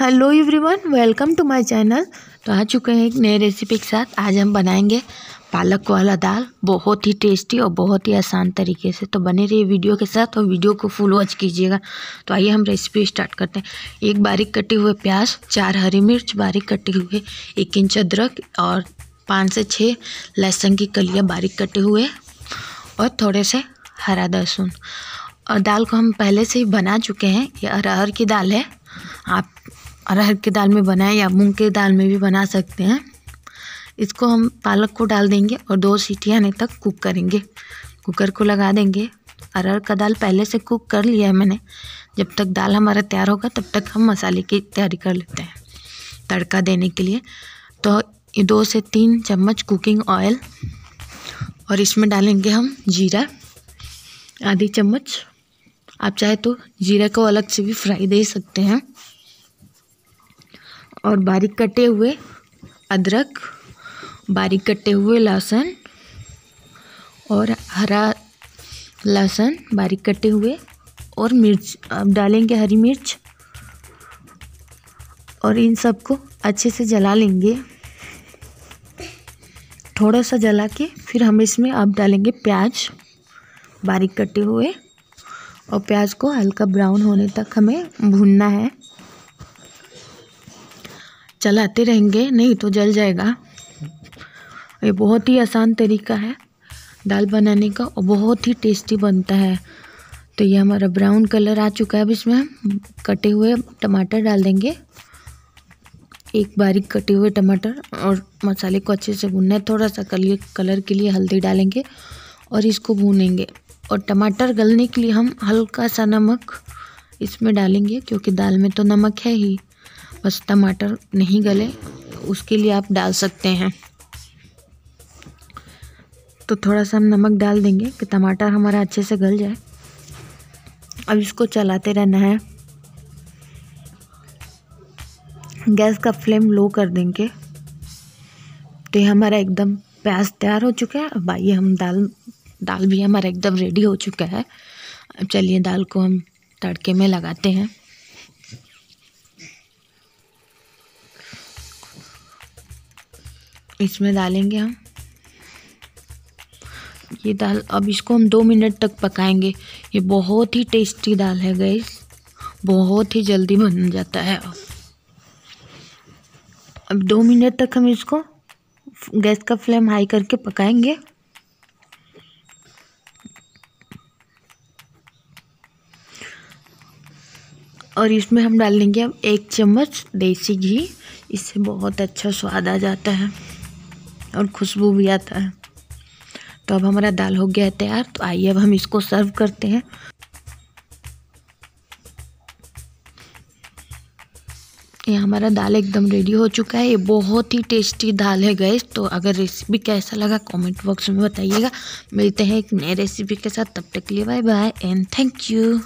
hello everyone welcome to my channel तो आ चुके हैं एक नई रेसिपी के साथ आज हम बनाएंगे पालक वाला दाल बहुत ही टेस्टी और बहुत ही आसान तरीके से तो बने रहिए वीडियो के साथ और वीडियो को फुल वॉच कीजिएगा तो आइए हम रेसिपी स्टार्ट करते हैं एक बारीक कटे हुए प्याज चार हरी मिर्च बारीक कटे हुए एक इंच अदरक और पाँच से छः लहसुन की कलियाँ बारीक कटे हुए और थोड़े से हरा लहसुन और दाल को हम पहले से ही बना चुके हैं ये अरहर की दाल है आप अरहर की दाल में बनाए या मूंग की दाल में भी बना सकते हैं इसको हम पालक को डाल देंगे और दो सीटियाँ आने तक कुक करेंगे कुकर को लगा देंगे अरहर का दाल पहले से कुक कर लिया है मैंने जब तक दाल हमारा तैयार होगा तब तक हम मसाले की तैयारी कर लेते हैं तड़का देने के लिए तो दो से तीन चम्मच कुकिंग ऑयल और इसमें डालेंगे हम जीरा आधी चम्मच आप चाहे तो जीरा को अलग से भी फ्राई दे सकते हैं और बारीक कटे हुए अदरक बारीक कटे हुए लहसुन और हरा लहसुन बारीक कटे हुए और मिर्च अब डालेंगे हरी मिर्च और इन सबको अच्छे से जला लेंगे थोड़ा सा जला के फिर हम इसमें अब डालेंगे प्याज बारीक कटे हुए और प्याज को हल्का ब्राउन होने तक हमें भूनना है चलाते रहेंगे नहीं तो जल जाएगा ये बहुत ही आसान तरीका है दाल बनाने का और बहुत ही टेस्टी बनता है तो ये हमारा ब्राउन कलर आ चुका है अब इसमें हम कटे हुए टमाटर डाल देंगे एक बारीक कटे हुए टमाटर और मसाले को अच्छे से भूनना है थोड़ा सा कलर कलर के लिए हल्दी डालेंगे और इसको भूनेंगे और टमाटर गलने के लिए हम हल्का सा नमक इसमें डालेंगे क्योंकि दाल में तो नमक है ही बस टमाटर नहीं गले उसके लिए आप डाल सकते हैं तो थोड़ा सा हम नमक डाल देंगे कि टमाटर हमारा अच्छे से गल जाए अब इसको चलाते रहना है गैस का फ्लेम लो कर देंगे तो ये हमारा एकदम प्याज तैयार हो चुका है अब आइए हम दाल दाल भी हमारा एकदम रेडी हो चुका है अब चलिए दाल को हम तड़के में लगाते हैं इसमें डालेंगे हम ये दाल अब इसको हम दो मिनट तक पकाएंगे ये बहुत ही टेस्टी दाल है गैस बहुत ही जल्दी बन जाता है अब दो मिनट तक हम इसको गैस का फ्लेम हाई करके पकाएंगे और इसमें हम डाल देंगे अब एक चम्मच देसी घी इससे बहुत अच्छा स्वाद आ जाता है और खुशबू भी आता है तो अब हमारा दाल हो गया है तैयार तो आइए अब हम इसको सर्व करते हैं ये हमारा दाल एकदम रेडी हो चुका है ये बहुत ही टेस्टी दाल है गैस तो अगर रेसिपी कैसा लगा कमेंट बॉक्स में बताइएगा मिलते हैं एक नए रेसिपी के साथ तब तक के लिए bye bye and thank you